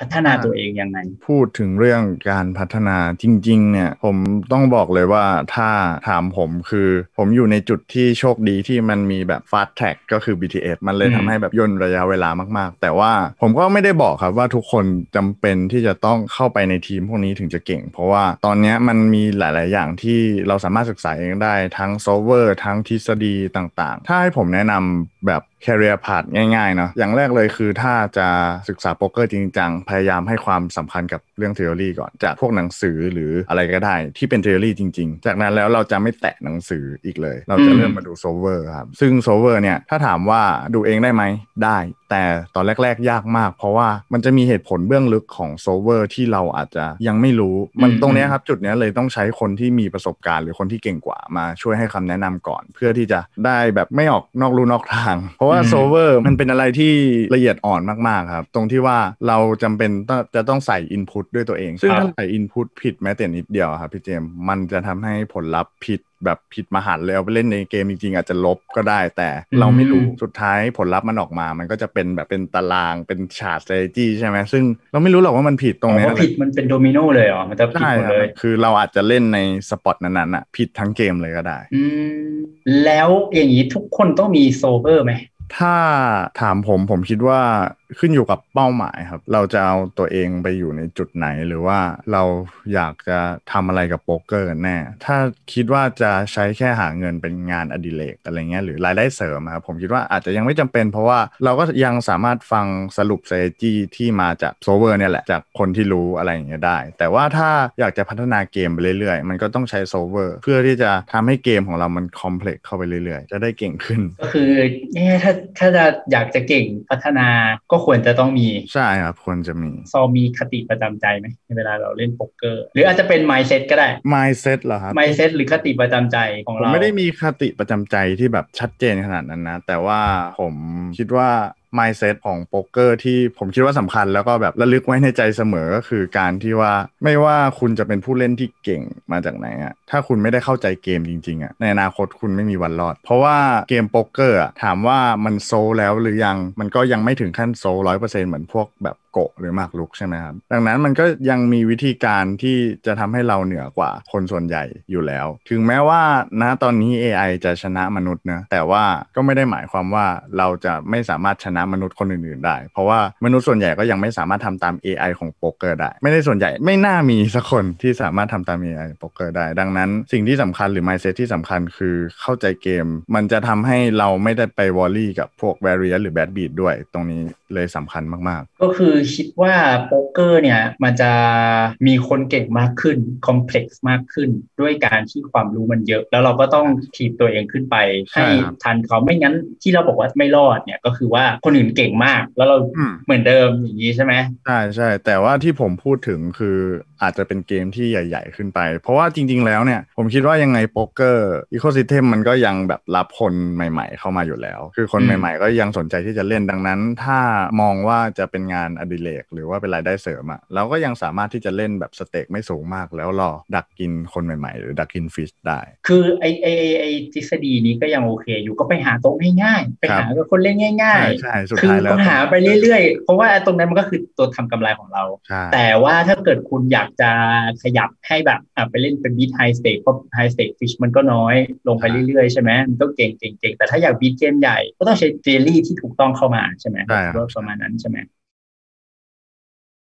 พัฒนาตัวเองยังไง พูดถึงเรื่องการพัฒนาจริงๆเนี่ยผมต้องบอกเลยว่าถ้าถามผมคือ ผมอยู่ในจุดที่โชคดีที่มันมีแบบ fast track ก็คือ BTS มันเลยทำให้แบบย่นระยะเวลามากๆ แต่ว่าผมก็ไม่ได้บอกครับว่าทุกคนจำเป็นที่จะต้องเข้าไปในทีมพวกนี้ถึงจะเก่ง เพราะว่าตอนนี้มันมีหลายๆอย่างที่เราสามารถศึกษาเองได้ ทั้งต์เวอร์ ทั้งทฤษฎีต่าง ๆ ถ้าให้ผมแนะนำแบบ c a r รียพา t ง่าย ๆ เนาะอย่างแรกเลยคือถ้าจะศึกษาโป๊กเกอร์จริงจัง พยายามให้ความสำคัญกับเรื่องเทฤษรีก่อน จากพวกหนังสือหรืออะไรก็ได้ที่เป็นเทฤษรีจริง ๆ จากนั้นแล้วเราจะไม่แตะหนังสืออีกเลย เราจะเริ่มมาดูโซเวอร์ครับ ซึ่งโซเวอร์เนี่ย ถ้าถามว่าดูเองได้ไหมได้แต่ตอนแรก ๆ ยากมาก เพราะว่ามันจะมีเหตุผลเบื้องลึกของโซเวอร์ที่เราอาจจะยังไม่รู้มันตรงนี้ครับจุดนี้เลยต้องใช้คนที่มีประสบการณ์หรือคนที่เก่งกว่ามาช่วยให้คำแนะนำก่อน เพื่อที่จะได้แบบไม่ออกนอกลู่นอกทางังเพราะว่าโซเวอร์มันเป็นอะไรที่ละเอียดอ่อนมาก ๆ ครับ ตรงที่ว่าเราจำเป็นจะต้องใส่อินพุตด้วยตัวเอง ซึ่งถ้าใส่อินพุตผิดแม้แต่นิดเดียวครับพี่เจมมันจะทำให้ผลลัพธ์ผิดแบบผิดมหันเลยเอาไปเล่นในเกมจริงๆอาจจะลบก็ได้ แต่เราไม่รู้สุดท้ายผลลัพธ์มันออกมา มันก็จะเป็นแบบเป็นตารางเป็นฉากเลยจี้ใช่ไหม ซึ่งเราไม่รู้หรอกว่ามันผิดตรงนี้นผิดมันเป็นโดมิโนเลยอ๋อมันจะผิดหมดเลย คือเราอาจจะเล่นในสปอตนั้นๆอ่ะผิดทั้งเกมเลยก็ได้แล้วอย่างนี้ ทุกคนต้องมีโซเวอร์ไหมถ้าถามผมผมคิดว่าขึ้นอยู่กับเป้าหมายครับ เราจะเอาตัวเองไปอยู่ในจุดไหนหรือว่าเราอยากจะทำอะไรกับโป๊กเกอร์แน่ ถ้าคิดว่าจะใช้แค่หาเงินเป็นงานอดิเรกอะไรเงี้ยหรือรายได้เสริมครับผมคิดว่าอาจจะยังไม่จำเป็น เพราะว่าเราก็ยังสามารถฟังสรุปเซจี้ที่มาจากโซเวอร์เนี่ยแหละจากคนที่รู้อะไรอย่างเงี้ยได้ แต่ว่าถ้าอยากจะพัฒนาเกมไปเรื่อยๆ มันก็ต้องใช้โซเวอร์เพื่อที่จะทำให้เกมของเรามันคอมเพล็กซ์เข้าไปเรื่อยๆ จะได้เก่งขึ้นก็คือเนี่ยถ้าถ้าจะอยากจะเก่งพัฒนาก็ควรจะต้องมีใช่ครับควรจะมี ซอมีคติประจำใจไหมในเวลาเราเล่นโป๊กเกอร์ หรืออาจจะเป็นไมซ์เซ็ตก็ได้ไมซ์เซ็ตเหรอครับไมซ์เซ็ตหรือคติประจำใจของเราผมไม่ได้มีคติประจำใจที่แบบชัดเจนขนาดนั้นนะ แต่ว่าผมคิดว่า mindset ของโป๊กเกอร์ที่ผมคิดว่าสำคัญแล้วก็แบบระลึกไว้ในใจเสมอ ก็คือการที่ว่า ไม่ว่าคุณจะเป็นผู้เล่นที่เก่งมาจากไหนอะถ้าคุณไม่ได้เข้าใจเกมจริงๆอะ ในอนาคตคุณไม่มีวันรอด เพราะว่าเกมโป๊กเกอร์อะถามว่ามันโซแล้วหรือยัง มันก็ยังไม่ถึงขั้นโซร้อยเปอร์เซ็นต์เหมือนพวกแบบโกะหรือหมากลุกใช่ไหมครับ ดังนั้นมันก็ยังมีวิธีการที่จะทำให้เราเหนือกว่า คนส่วนใหญ่อยู่แล้ว ถึงแม้ว่าณตอนนี้ AI จะชนะมนุษย์นะแต่ว่าก็ไม่ได้หมายความว่าเราจะไม่สามารถชนะมนุษย์คนอื่นๆ ได้ เพราะว่ามนุษย์ส่วนใหญ่ก็ยังไม่สามารถ ทำตาม AI ของโป๊กเกอร์ได้ ไม่ได้ส่วนใหญ่ไม่น่ามีสักคนที่สามารถทำตาม AI โป๊กเกอร์ได้ดังนั้นสิ่งที่สำคัญหรือ mindset ที่สำคัญคือเข้าใจเกมมันจะทำให้เราไม่ได้ไปวอลลี่กับพวกแ a ร r i e r หรือแบดบีดด้วย ตรงนี้เลยสำคัญมากๆ ก็คือคือคิดว่าโป๊กเกอร์เนี่ยมันจะมีคนเก่งมากขึ้นคอมเพล็กซ์มากขึ้น ด้วยการที่ความรู้มันเยอะ แล้วเราก็ต้องถีบตัวเองขึ้นไป ให้ทันเขาไม่งั้นที่เราบอกว่าไม่รอดเนี่ยก็คือว่าคนอื่นเก่งมากแล้วเราเหมือนเดิมอย่างนี้ใช่ไหมใช่ใช่แต่ว่าที่ผมพูดถึงคืออาจจะเป็นเกมที่ใหญ่ ๆ ขึ้นไป เพราะว่าจริง ๆแล้วเนี่ยผมคิดว่ายังไงโป๊กเกอร์อีโคซิสเต็มมันก็ยังแบบรับคนใหม่ๆ เข้ามาอยู่แล้ว คือคนใหม่ๆก็ยังสนใจที่จะเล่นดังนั้น ถ้ามองว่าจะเป็นงานอดิเรก หรือว่าเป็นรายได้เสริมอะเราก็ยังสามารถที่จะเล่นแบบสเต็กไม่สูงมากแล้วรอดักกินคนใหม่ๆหรือดักกินฟิชได้คือไอไอไอทฤษฎีนี้ก็ยังโอเคอยู่ก็ไปหาโต๊ะง่าย ๆ ไปหาคนเล่นง่ายๆใช่สุดท้ายแล้วหาไปเรื่อยๆ เพราะว่าตรงนั้นมันก็คือตัวทำกำไรของเรา แต่ว่าถ้าเกิดคุณอยากากจะขยับให้แบบไปเล่นเป็นบีทไฮสเต็กเพราะไฮสเต็กฟิชมันก็น้อยลงไปเรื่อยๆ ใช่ไหมมันก็เก่งเก่งเก่งแต่ถ้าอยากบีทเกมใหญ่ ก็ต้องใช้เจลลี่ที่ถูกต้องเข้ามาใช่ไหมประมาณนั้นใช่ไหม